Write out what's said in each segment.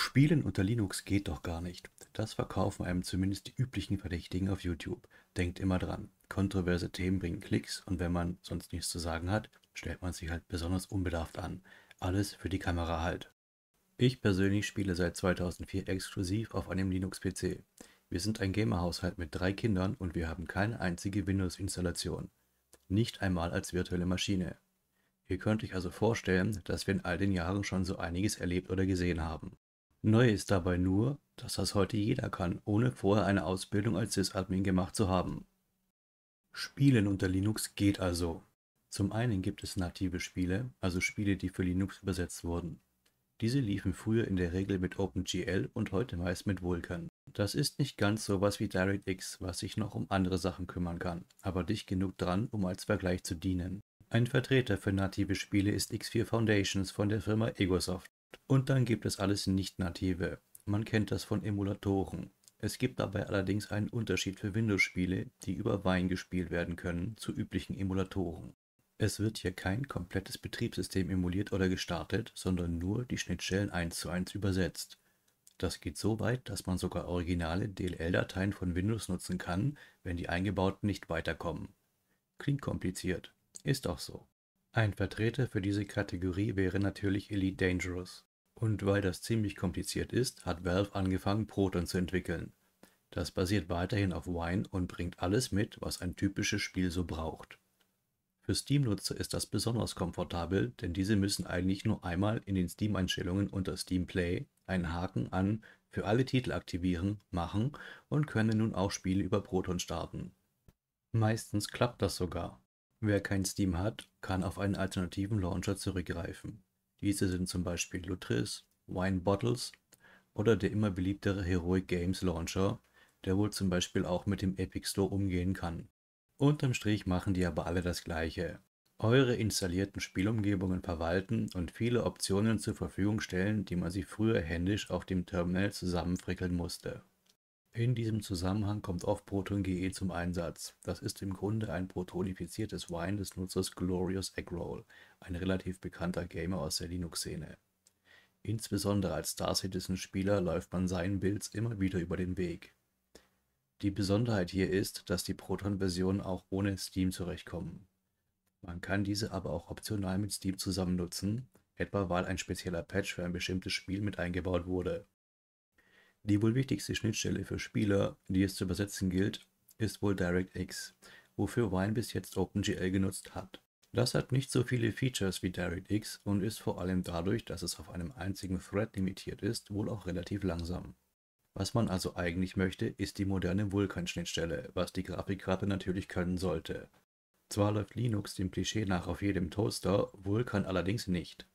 Spielen unter Linux geht doch gar nicht. Das verkaufen einem zumindest die üblichen Verdächtigen auf YouTube. Denkt immer dran, kontroverse Themen bringen Klicks und wenn man sonst nichts zu sagen hat, stellt man sich halt besonders unbedarft an. Alles für die Kamera halt. Ich persönlich spiele seit 2004 exklusiv auf einem Linux-PC. Wir sind ein Gamerhaushalt mit drei Kindern und wir haben keine einzige Windows-Installation. Nicht einmal als virtuelle Maschine. Ihr könnt euch also vorstellen, dass wir in all den Jahren schon so einiges erlebt oder gesehen haben. Neu ist dabei nur, dass das heute jeder kann, ohne vorher eine Ausbildung als Sysadmin gemacht zu haben. Spielen unter Linux geht also. Zum einen gibt es native Spiele, also Spiele, die für Linux übersetzt wurden. Diese liefen früher in der Regel mit OpenGL und heute meist mit Vulkan. Das ist nicht ganz sowas wie DirectX, was sich noch um andere Sachen kümmern kann, aber dicht genug dran, um als Vergleich zu dienen. Ein Vertreter für native Spiele ist X4 Foundations von der Firma Egosoft. Und dann gibt es alles nicht-native. Man kennt das von Emulatoren. Es gibt dabei allerdings einen Unterschied für Windows-Spiele, die über Wine gespielt werden können, zu üblichen Emulatoren. Es wird hier kein komplettes Betriebssystem emuliert oder gestartet, sondern nur die Schnittstellen eins zu eins übersetzt. Das geht so weit, dass man sogar originale DLL-Dateien von Windows nutzen kann, wenn die eingebauten nicht weiterkommen. Klingt kompliziert, ist auch so. Ein Vertreter für diese Kategorie wäre natürlich Elite Dangerous. Und weil das ziemlich kompliziert ist, hat Valve angefangen, Proton zu entwickeln. Das basiert weiterhin auf Wine und bringt alles mit, was ein typisches Spiel so braucht. Für Steam-Nutzer ist das besonders komfortabel, denn diese müssen eigentlich nur einmal in den Steam-Einstellungen unter Steam Play einen Haken an für alle Titel aktivieren, machen und können nun auch Spiele über Proton starten. Meistens klappt das sogar, Wer kein Steam hat, kann auf einen alternativen Launcher zurückgreifen. Diese sind zum Beispiel Lutris, Wine Bottles oder der immer beliebtere Heroic Games Launcher, der wohl zum Beispiel auch mit dem Epic Store umgehen kann. Unterm Strich machen die aber alle das gleiche. Eure installierten Spielumgebungen verwalten und viele Optionen zur Verfügung stellen, die man sich früher händisch auf dem Terminal zusammenfrickeln musste. In diesem Zusammenhang kommt oft Proton-GE zum Einsatz. Das ist im Grunde ein protonifiziertes Wine des Nutzers Glorious Eggroll, ein relativ bekannter Gamer aus der Linux-Szene. Insbesondere als Star Citizen-Spieler läuft man seinen Builds immer wieder über den Weg. Die Besonderheit hier ist, dass die Proton-Versionen auch ohne Steam zurechtkommen. Man kann diese aber auch optional mit Steam zusammen nutzen, etwa weil ein spezieller Patch für ein bestimmtes Spiel mit eingebaut wurde. Die wohl wichtigste Schnittstelle für Spieler, die es zu übersetzen gilt, ist wohl DirectX, wofür Wine bis jetzt OpenGL genutzt hat. Das hat nicht so viele Features wie DirectX und ist vor allem dadurch, dass es auf einem einzigen Thread limitiert ist, wohl auch relativ langsam. Was man also eigentlich möchte, ist die moderne Vulkan-Schnittstelle, was die Grafikkarte natürlich können sollte. Zwar läuft Linux dem Klischee nach auf jedem Toaster, Vulkan allerdings nicht.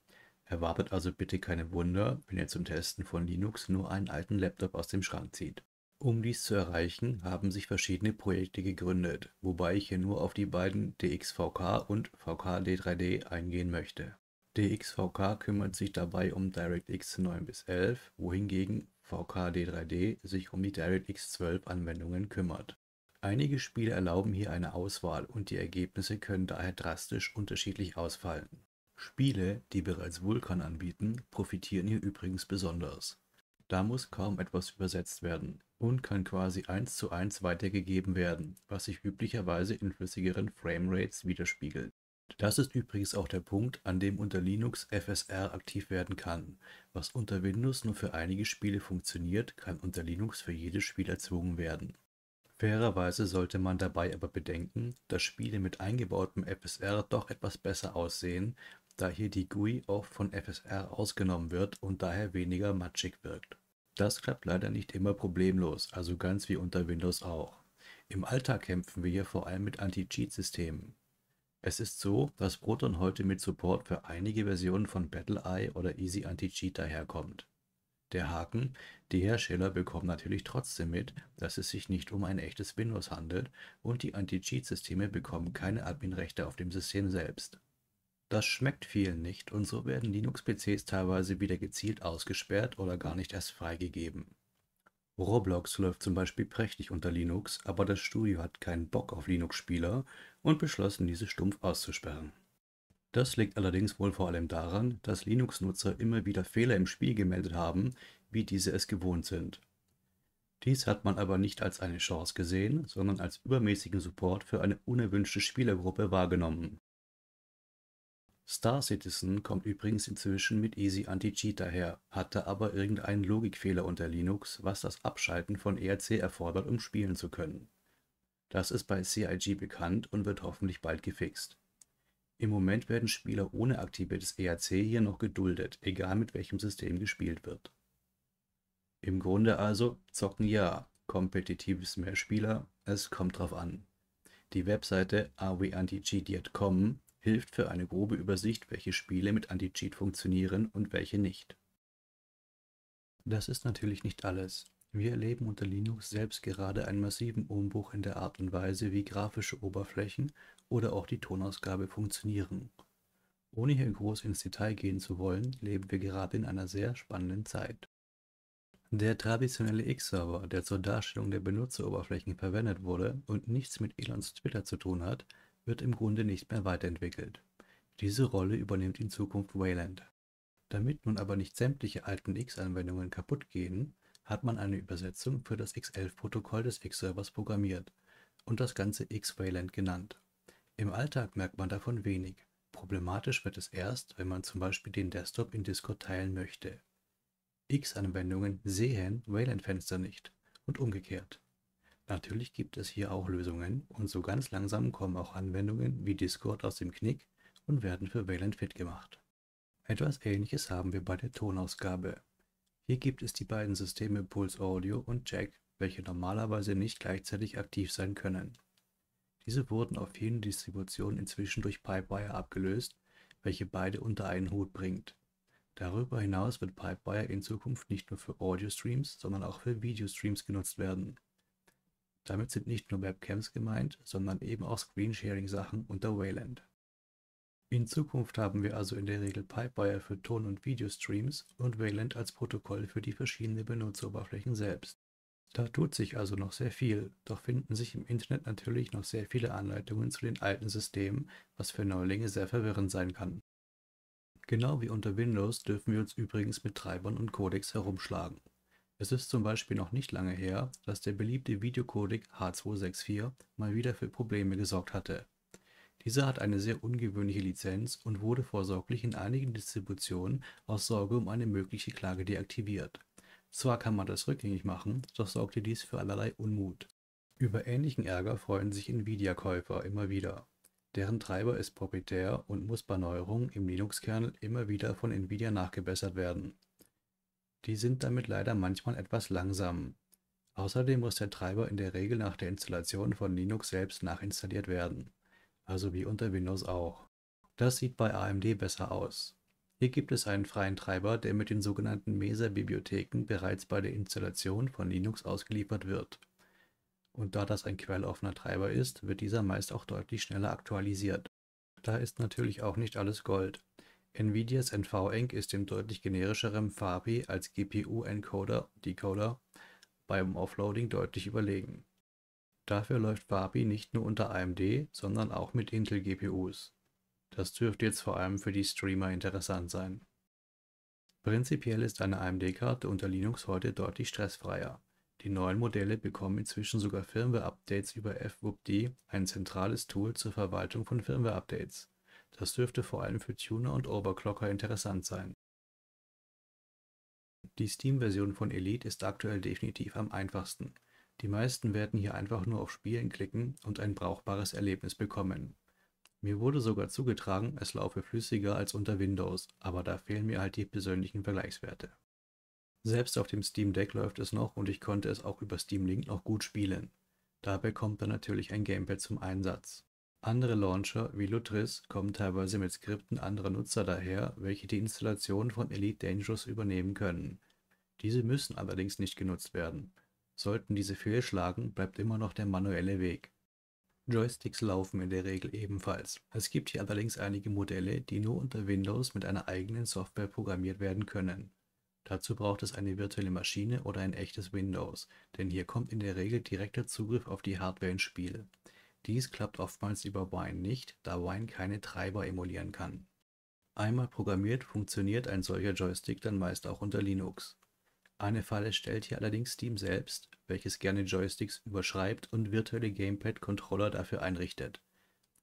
Erwartet also bitte keine Wunder, wenn ihr zum Testen von Linux nur einen alten Laptop aus dem Schrank zieht. Um dies zu erreichen, haben sich verschiedene Projekte gegründet, wobei ich hier nur auf die beiden DXVK und VKD3D eingehen möchte. DXVK kümmert sich dabei um DirectX 9 bis 11, wohingegen VKD3D sich um die DirectX 12 Anwendungen kümmert. Einige Spiele erlauben hier eine Auswahl und die Ergebnisse können daher drastisch unterschiedlich ausfallen. Spiele, die bereits Vulkan anbieten, profitieren hier übrigens besonders. Da muss kaum etwas übersetzt werden und kann quasi eins zu eins weitergegeben werden, was sich üblicherweise in flüssigeren Framerates widerspiegelt. Das ist übrigens auch der Punkt, an dem unter Linux FSR aktiv werden kann. Was unter Windows nur für einige Spiele funktioniert, kann unter Linux für jedes Spiel erzwungen werden. Fairerweise sollte man dabei aber bedenken, dass Spiele mit eingebautem FSR doch etwas besser aussehen da hier die GUI auch von FSR ausgenommen wird und daher weniger matschig wirkt. Das klappt leider nicht immer problemlos, also ganz wie unter Windows auch. Im Alltag kämpfen wir hier vor allem mit Anti-Cheat-Systemen. Es ist so, dass Proton heute mit Support für einige Versionen von BattleEye oder Easy Anti-Cheat daherkommt. Der Haken, die Hersteller bekommen natürlich trotzdem mit, dass es sich nicht um ein echtes Windows handelt und die Anti-Cheat-Systeme bekommen keine Adminrechte auf dem System selbst. Das schmeckt vielen nicht und so werden Linux-PCs teilweise wieder gezielt ausgesperrt oder gar nicht erst freigegeben. Roblox läuft zum Beispiel prächtig unter Linux, aber das Studio hat keinen Bock auf Linux-Spieler und beschlossen, diese stumpf auszusperren. Das liegt allerdings wohl vor allem daran, dass Linux-Nutzer immer wieder Fehler im Spiel gemeldet haben, wie diese es gewohnt sind. Dies hat man aber nicht als eine Chance gesehen, sondern als übermäßigen Support für eine unerwünschte Spielergruppe wahrgenommen. Star Citizen kommt übrigens inzwischen mit Easy Anti-Cheat daher, hatte aber irgendeinen Logikfehler unter Linux, was das Abschalten von ERC erfordert, um spielen zu können. Das ist bei CIG bekannt und wird hoffentlich bald gefixt. Im Moment werden Spieler ohne aktiviertes ERC hier noch geduldet, egal mit welchem System gespielt wird. Im Grunde also, zocken ja, kompetitives Mehrspieler, es kommt drauf an. Die Webseite awanticheat.com hilft für eine grobe Übersicht, welche Spiele mit Anti-Cheat funktionieren und welche nicht. Das ist natürlich nicht alles. Wir erleben unter Linux selbst gerade einen massiven Umbruch in der Art und Weise, wie grafische Oberflächen oder auch die Tonausgabe funktionieren. Ohne hier groß ins Detail gehen zu wollen, leben wir gerade in einer sehr spannenden Zeit. Der traditionelle X-Server, der zur Darstellung der Benutzeroberflächen verwendet wurde und nichts mit Elons Twitter zu tun hat, wird im Grunde nicht mehr weiterentwickelt. Diese Rolle übernimmt in Zukunft Wayland. Damit nun aber nicht sämtliche alten X-Anwendungen kaputt gehen, hat man eine Übersetzung für das X11-Protokoll des X-Servers programmiert und das Ganze X-Wayland genannt. Im Alltag merkt man davon wenig. Problematisch wird es erst, wenn man zum Beispiel den Desktop in Discord teilen möchte. X-Anwendungen sehen Wayland-Fenster nicht und umgekehrt. Natürlich gibt es hier auch Lösungen und so ganz langsam kommen auch Anwendungen wie Discord aus dem Knick und werden für Valent fit gemacht. Etwas ähnliches haben wir bei der Tonausgabe. Hier gibt es die beiden Systeme Pulse Audio und Jack, welche normalerweise nicht gleichzeitig aktiv sein können. Diese wurden auf vielen Distributionen inzwischen durch Pipewire abgelöst, welche beide unter einen Hut bringt. Darüber hinaus wird Pipewire in Zukunft nicht nur für Audio-Streams, sondern auch für Video-Streams genutzt werden. Damit sind nicht nur Webcams gemeint, sondern eben auch Screensharing-Sachen unter Wayland. In Zukunft haben wir also in der Regel Pipewire für Ton- und Videostreams und Wayland als Protokoll für die verschiedenen Benutzeroberflächen selbst. Da tut sich also noch sehr viel, doch finden sich im Internet natürlich noch sehr viele Anleitungen zu den alten Systemen, was für Neulinge sehr verwirrend sein kann. Genau wie unter Windows dürfen wir uns übrigens mit Treibern und Codecs herumschlagen. Es ist zum Beispiel noch nicht lange her, dass der beliebte Videocodec H264 mal wieder für Probleme gesorgt hatte. Dieser hat eine sehr ungewöhnliche Lizenz und wurde vorsorglich in einigen Distributionen aus Sorge um eine mögliche Klage deaktiviert. Zwar kann man das rückgängig machen, doch sorgte dies für allerlei Unmut. Über ähnlichen Ärger freuen sich Nvidia-Käufer immer wieder. Deren Treiber ist proprietär und muss bei Neuerungen im Linux-Kernel immer wieder von Nvidia nachgebessert werden. Die sind damit leider manchmal etwas langsam. Außerdem muss der Treiber in der Regel nach der Installation von Linux selbst nachinstalliert werden, also wie unter Windows auch. Das sieht bei AMD besser aus. Hier gibt es einen freien Treiber, der mit den sogenannten Mesa-Bibliotheken bereits bei der Installation von Linux ausgeliefert wird. Und da das ein quelloffener Treiber ist, wird dieser meist auch deutlich schneller aktualisiert. Da ist natürlich auch nicht alles Gold. NVIDIas NVENC ist dem deutlich generischeren Fabi als GPU-Encoder und Decoder beim Offloading deutlich überlegen. Dafür läuft Fabi nicht nur unter AMD, sondern auch mit Intel-GPUs. Das dürfte jetzt vor allem für die Streamer interessant sein. Prinzipiell ist eine AMD-Karte unter Linux heute deutlich stressfreier. Die neuen Modelle bekommen inzwischen sogar Firmware-Updates über FWUPD, ein zentrales Tool zur Verwaltung von Firmware-Updates. Das dürfte vor allem für Tuner und Overclocker interessant sein. Die Steam-Version von Elite ist aktuell definitiv am einfachsten. Die meisten werden hier einfach nur auf Spielen klicken und ein brauchbares Erlebnis bekommen. Mir wurde sogar zugetragen, es laufe flüssiger als unter Windows, aber da fehlen mir halt die persönlichen Vergleichswerte. Selbst auf dem Steam Deck läuft es noch und ich konnte es auch über Steam Link noch gut spielen. Dabei kommt dann natürlich ein Gamepad zum Einsatz. Andere Launcher wie Lutris kommen teilweise mit Skripten anderer Nutzer daher, welche die Installation von Elite Dangerous übernehmen können. Diese müssen allerdings nicht genutzt werden. Sollten diese fehlschlagen, bleibt immer noch der manuelle Weg. Joysticks laufen in der Regel ebenfalls. Es gibt hier allerdings einige Modelle, die nur unter Windows mit einer eigenen Software programmiert werden können. Dazu braucht es eine virtuelle Maschine oder ein echtes Windows, denn hier kommt in der Regel direkter Zugriff auf die Hardware ins Spiel. Dies klappt oftmals über Wine nicht, da Wine keine Treiber emulieren kann. Einmal programmiert, funktioniert ein solcher Joystick dann meist auch unter Linux. Eine Falle stellt hier allerdings Steam selbst, welches gerne Joysticks überschreibt und virtuelle Gamepad-Controller dafür einrichtet.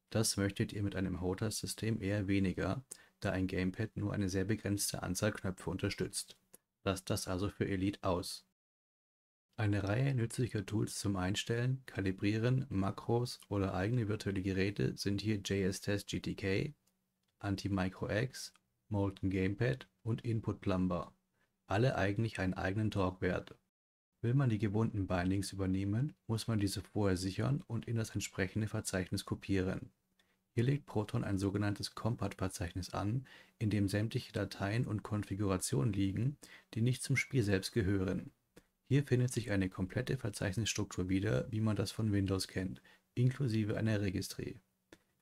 Das möchtet ihr mit einem HOTAS-System eher weniger, da ein Gamepad nur eine sehr begrenzte Anzahl Knöpfe unterstützt. Lasst das also für Elite aus. Eine Reihe nützlicher Tools zum Einstellen, Kalibrieren, Makros oder eigene virtuelle Geräte sind hier JSTest-GTK, Anti-Micro-X, Molten Gamepad und Input Plumber, alle eigentlich einen eigenen torque wert Will man die gewohnten Bindings übernehmen, muss man diese vorher sichern und in das entsprechende Verzeichnis kopieren. Hier legt Proton ein sogenanntes Compat-Verzeichnis an, in dem sämtliche Dateien und Konfigurationen liegen, die nicht zum Spiel selbst gehören. Hier findet sich eine komplette Verzeichnisstruktur wieder, wie man das von Windows kennt, inklusive einer Registry.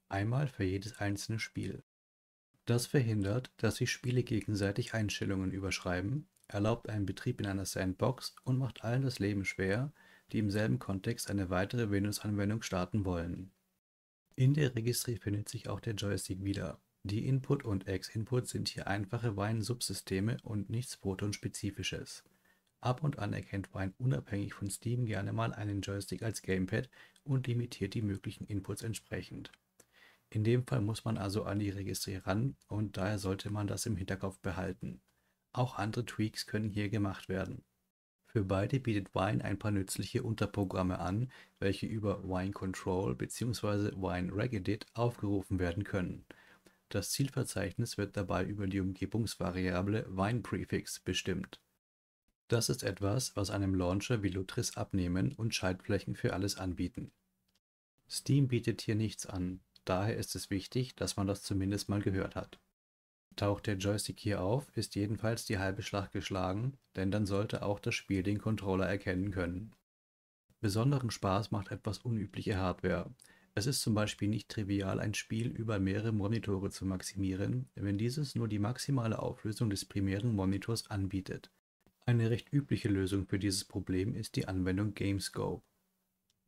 Einmal für jedes einzelne Spiel. Das verhindert, dass sich Spiele gegenseitig Einstellungen überschreiben, erlaubt einen Betrieb in einer Sandbox und macht allen das Leben schwer, die im selben Kontext eine weitere Windows-Anwendung starten wollen. In der Registry findet sich auch der Joystick wieder. Die Input und Ex-Input sind hier einfache wein subsysteme und nichts Proton-spezifisches. Ab und an erkennt Wine unabhängig von Steam gerne mal einen Joystick als Gamepad und limitiert die möglichen Inputs entsprechend. In dem Fall muss man also an die Registre ran und daher sollte man das im Hinterkopf behalten. Auch andere Tweaks können hier gemacht werden. Für beide bietet Wine ein paar nützliche Unterprogramme an, welche über Wine Control bzw. Wine Regedit aufgerufen werden können. Das Zielverzeichnis wird dabei über die Umgebungsvariable WinePrefix bestimmt. Das ist etwas, was einem Launcher wie Lutris abnehmen und Schaltflächen für alles anbieten. Steam bietet hier nichts an, daher ist es wichtig, dass man das zumindest mal gehört hat. Taucht der Joystick hier auf, ist jedenfalls die halbe Schlacht geschlagen, denn dann sollte auch das Spiel den Controller erkennen können. Besonderen Spaß macht etwas unübliche Hardware. Es ist zum Beispiel nicht trivial, ein Spiel über mehrere Monitore zu maximieren, wenn dieses nur die maximale Auflösung des primären Monitors anbietet. Eine recht übliche Lösung für dieses Problem ist die Anwendung Gamescope.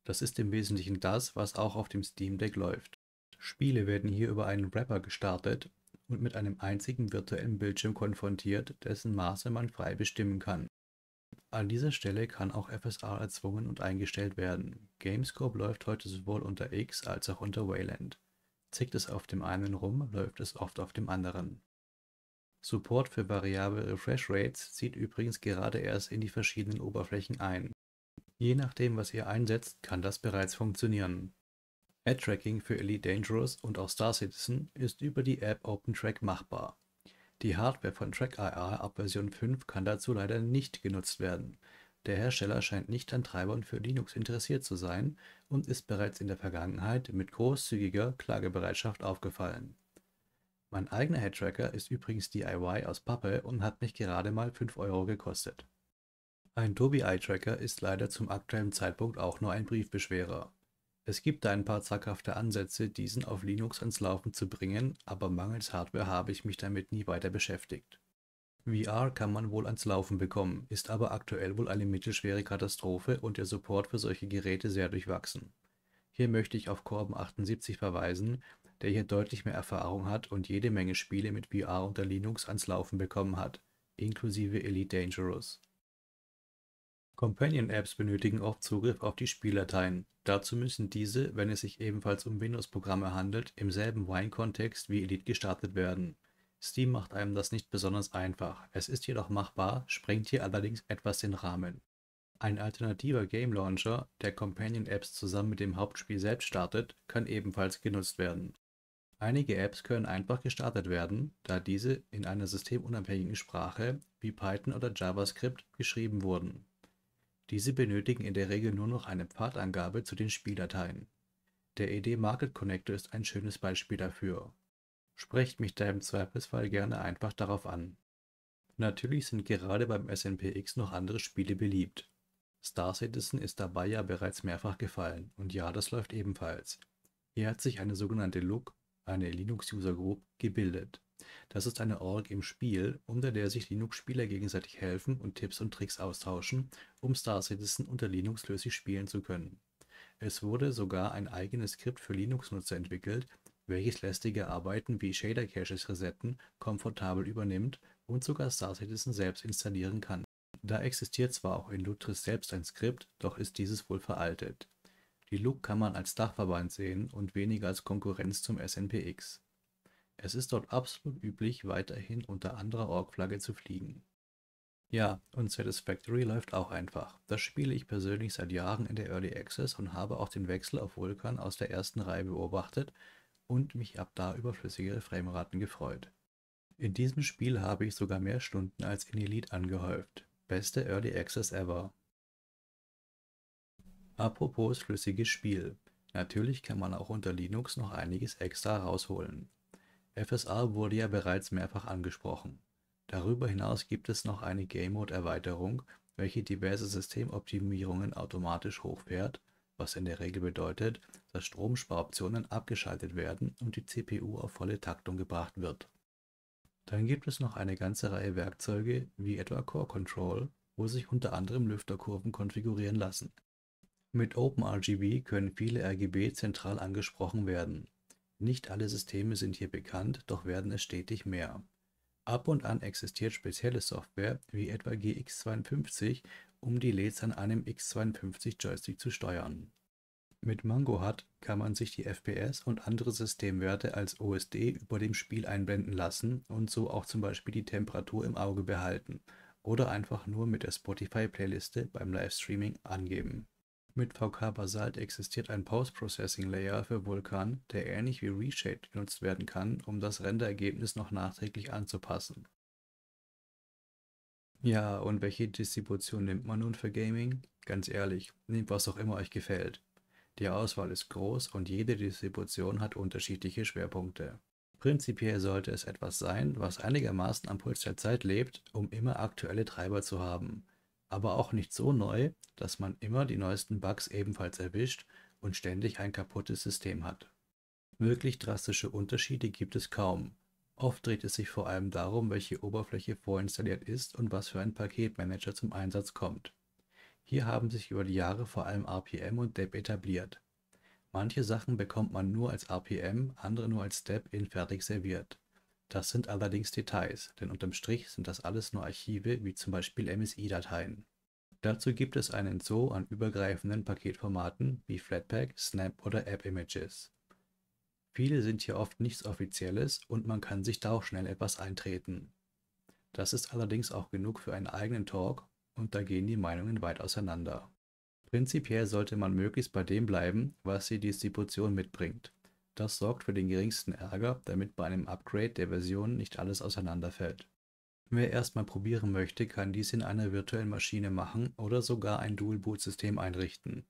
Das ist im Wesentlichen das, was auch auf dem Steam Deck läuft. Spiele werden hier über einen Wrapper gestartet und mit einem einzigen virtuellen Bildschirm konfrontiert, dessen Maße man frei bestimmen kann. An dieser Stelle kann auch FSR erzwungen und eingestellt werden. Gamescope läuft heute sowohl unter X als auch unter Wayland. Zickt es auf dem einen rum, läuft es oft auf dem anderen. Support für variable Refresh Rates zieht übrigens gerade erst in die verschiedenen Oberflächen ein. Je nachdem, was ihr einsetzt, kann das bereits funktionieren. Ad-Tracking für Elite Dangerous und auch Star Citizen ist über die App OpenTrack machbar. Die Hardware von TrackIR ab Version 5 kann dazu leider nicht genutzt werden. Der Hersteller scheint nicht an Treibern für Linux interessiert zu sein und ist bereits in der Vergangenheit mit großzügiger Klagebereitschaft aufgefallen. Mein eigener Headtracker ist übrigens DIY aus Pappe und hat mich gerade mal 5 Euro gekostet. Ein Tobii Eye Tracker ist leider zum aktuellen Zeitpunkt auch nur ein Briefbeschwerer. Es gibt da ein paar zackhafte Ansätze, diesen auf Linux ans Laufen zu bringen, aber mangels Hardware habe ich mich damit nie weiter beschäftigt. VR kann man wohl ans Laufen bekommen, ist aber aktuell wohl eine mittelschwere Katastrophe und der Support für solche Geräte sehr durchwachsen. Hier möchte ich auf Korben78 verweisen, der hier deutlich mehr Erfahrung hat und jede Menge Spiele mit VR unter Linux ans Laufen bekommen hat, inklusive Elite Dangerous. Companion-Apps benötigen oft Zugriff auf die Spieldateien. Dazu müssen diese, wenn es sich ebenfalls um Windows-Programme handelt, im selben Wine-Kontext wie Elite gestartet werden. Steam macht einem das nicht besonders einfach, es ist jedoch machbar, sprengt hier allerdings etwas den Rahmen. Ein alternativer Game Launcher, der Companion-Apps zusammen mit dem Hauptspiel selbst startet, kann ebenfalls genutzt werden Einige Apps können einfach gestartet werden, da diese in einer systemunabhängigen Sprache wie Python oder JavaScript geschrieben wurden. Diese benötigen in der Regel nur noch eine Pfadangabe zu den Spieldateien. Der ED Market Connector ist ein schönes Beispiel dafür. Sprecht mich da im Zweifelsfall gerne einfach darauf an. Natürlich sind gerade beim SNPX noch andere Spiele beliebt. Star Citizen ist dabei ja bereits mehrfach gefallen und ja, das läuft ebenfalls. Hier hat sich eine sogenannte Look- eine Linux-User Group, gebildet. Das ist eine Org im Spiel, unter der sich Linux-Spieler gegenseitig helfen und Tipps und Tricks austauschen, um Star Citizen unter Linux lösig spielen zu können. Es wurde sogar ein eigenes Skript für Linux-Nutzer entwickelt, welches lästige Arbeiten wie Shader-Caches resetten komfortabel übernimmt und sogar Star Citizen selbst installieren kann. Da existiert zwar auch in Lutris selbst ein Skript, doch ist dieses wohl veraltet. Die Look kann man als Dachverband sehen und weniger als Konkurrenz zum SNPX. Es ist dort absolut üblich, weiterhin unter anderer Org-Flagge zu fliegen. Ja, und Satisfactory läuft auch einfach. Das spiele ich persönlich seit Jahren in der Early Access und habe auch den Wechsel auf Vulkan aus der ersten Reihe beobachtet und mich ab da über flüssigere Frameraten gefreut. In diesem Spiel habe ich sogar mehr Stunden als in Elite angehäuft. Beste Early Access ever. Apropos flüssiges Spiel. Natürlich kann man auch unter Linux noch einiges extra rausholen. FSA wurde ja bereits mehrfach angesprochen. Darüber hinaus gibt es noch eine Game Mode Erweiterung, welche diverse Systemoptimierungen automatisch hochfährt, was in der Regel bedeutet, dass Stromsparoptionen abgeschaltet werden und die CPU auf volle Taktung gebracht wird. Dann gibt es noch eine ganze Reihe Werkzeuge, wie etwa Core Control, wo sich unter anderem Lüfterkurven konfigurieren lassen. Mit OpenRGB können viele RGB zentral angesprochen werden. Nicht alle Systeme sind hier bekannt, doch werden es stetig mehr. Ab und an existiert spezielle Software, wie etwa GX52, um die LEDs an einem X52-Joystick zu steuern. Mit MangoHut kann man sich die FPS und andere Systemwerte als OSD über dem Spiel einblenden lassen und so auch zum Beispiel die Temperatur im Auge behalten oder einfach nur mit der Spotify-Playliste beim Livestreaming angeben. Mit VK Basalt existiert ein Post-Processing-Layer für Vulkan, der ähnlich wie Reshade genutzt werden kann, um das Renderergebnis noch nachträglich anzupassen. Ja, und welche Distribution nimmt man nun für Gaming? Ganz ehrlich, nehmt was auch immer euch gefällt. Die Auswahl ist groß und jede Distribution hat unterschiedliche Schwerpunkte. Prinzipiell sollte es etwas sein, was einigermaßen am Puls der Zeit lebt, um immer aktuelle Treiber zu haben aber auch nicht so neu, dass man immer die neuesten Bugs ebenfalls erwischt und ständig ein kaputtes System hat. Wirklich drastische Unterschiede gibt es kaum. Oft dreht es sich vor allem darum, welche Oberfläche vorinstalliert ist und was für ein Paketmanager zum Einsatz kommt. Hier haben sich über die Jahre vor allem RPM und DEP etabliert. Manche Sachen bekommt man nur als RPM, andere nur als DEP in fertig serviert. Das sind allerdings Details, denn unterm Strich sind das alles nur Archive wie zum Beispiel MSI-Dateien. Dazu gibt es einen Zoo an übergreifenden Paketformaten wie Flatpak, Snap oder App-Images. Viele sind hier oft nichts Offizielles und man kann sich da auch schnell etwas eintreten. Das ist allerdings auch genug für einen eigenen Talk und da gehen die Meinungen weit auseinander. Prinzipiell sollte man möglichst bei dem bleiben, was die Distribution mitbringt. Das sorgt für den geringsten Ärger, damit bei einem Upgrade der Version nicht alles auseinanderfällt. Wer erstmal probieren möchte, kann dies in einer virtuellen Maschine machen oder sogar ein Dual-Boot-System einrichten.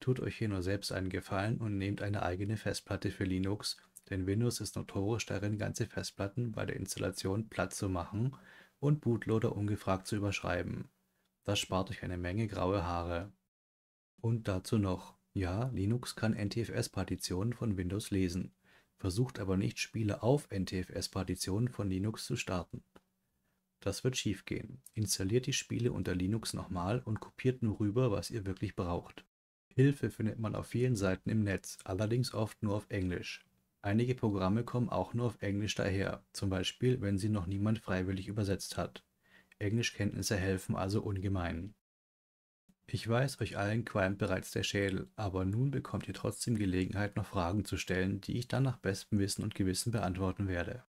Tut euch hier nur selbst einen Gefallen und nehmt eine eigene Festplatte für Linux, denn Windows ist notorisch darin, ganze Festplatten bei der Installation platt zu machen und Bootloader ungefragt zu überschreiben. Das spart euch eine Menge graue Haare. Und dazu noch, ja, Linux kann NTFS-Partitionen von Windows lesen, versucht aber nicht, Spiele auf NTFS-Partitionen von Linux zu starten. Das wird schiefgehen. Installiert die Spiele unter Linux nochmal und kopiert nur rüber, was ihr wirklich braucht. Hilfe findet man auf vielen Seiten im Netz, allerdings oft nur auf Englisch. Einige Programme kommen auch nur auf Englisch daher, zum Beispiel wenn sie noch niemand freiwillig übersetzt hat. Englischkenntnisse helfen also ungemein. Ich weiß, euch allen qualmt bereits der Schädel, aber nun bekommt ihr trotzdem Gelegenheit, noch Fragen zu stellen, die ich dann nach bestem Wissen und Gewissen beantworten werde.